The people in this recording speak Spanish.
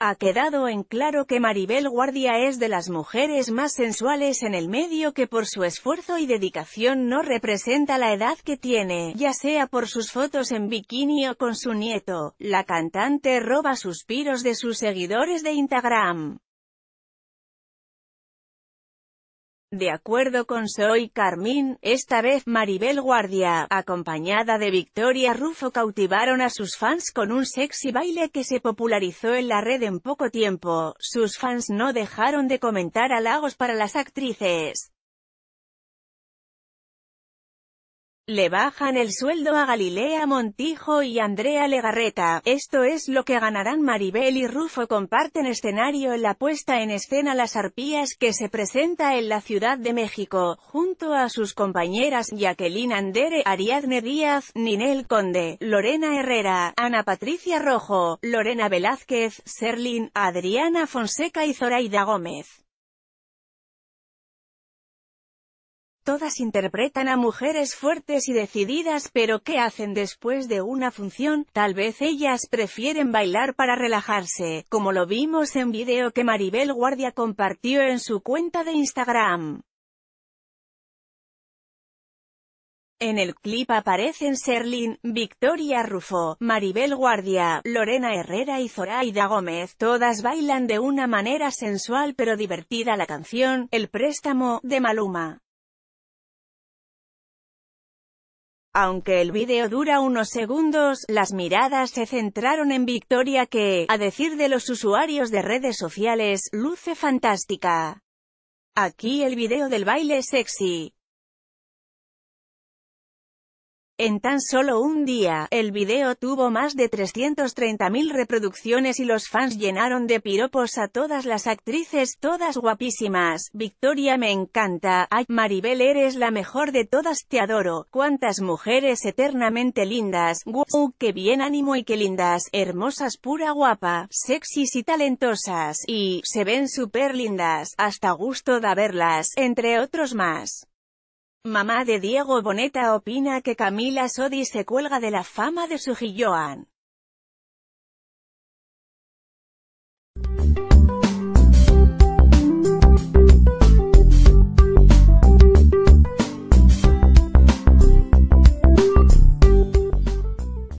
Ha quedado en claro que Maribel Guardia es de las mujeres más sensuales en el medio que por su esfuerzo y dedicación no representa la edad que tiene, ya sea por sus fotos en bikini o con su nieto, la cantante roba suspiros de sus seguidores de Instagram. De acuerdo con Soy Carmín, esta vez Maribel Guardia, acompañada de Victoria Rufo cautivaron a sus fans con un sexy baile que se popularizó en la red en poco tiempo. Sus fans no dejaron de comentar halagos para las actrices. Le bajan el sueldo a Galilea Montijo y Andrea Legarreta, esto es lo que ganarán Maribel y Rufo comparten escenario en la puesta en escena Las Arpías que se presenta en la Ciudad de México, junto a sus compañeras Jacqueline Andere, Ariadne Díaz, Ninel Conde, Lorena Herrera, Ana Patricia Rojo, Lorena Velázquez, Serlin, Adriana Fonseca y Zoraida Gómez. Todas interpretan a mujeres fuertes y decididas pero ¿qué hacen después de una función? Tal vez ellas prefieren bailar para relajarse, como lo vimos en video que Maribel Guardia compartió en su cuenta de Instagram. En el clip aparecen Serlin, Victoria Rufo, Maribel Guardia, Lorena Herrera y Zoraida Gómez. Todas bailan de una manera sensual pero divertida la canción, El préstamo, de Maluma. Aunque el vídeo dura unos segundos, las miradas se centraron en Victoria que, a decir de los usuarios de redes sociales, luce fantástica. Aquí el video del baile sexy. En tan solo un día, el video tuvo más de 330.000 reproducciones y los fans llenaron de piropos a todas las actrices, todas guapísimas. Victoria me encanta, ay, Maribel eres la mejor de todas, te adoro. Cuántas mujeres eternamente lindas, guau, qué bien ánimo y qué lindas, hermosas, pura guapa, sexys y talentosas, y, se ven súper lindas, hasta gusto de verlas, entre otros más. Mamá de Diego Boneta opina que Camila Sodi se cuelga de la fama de su Gilloan.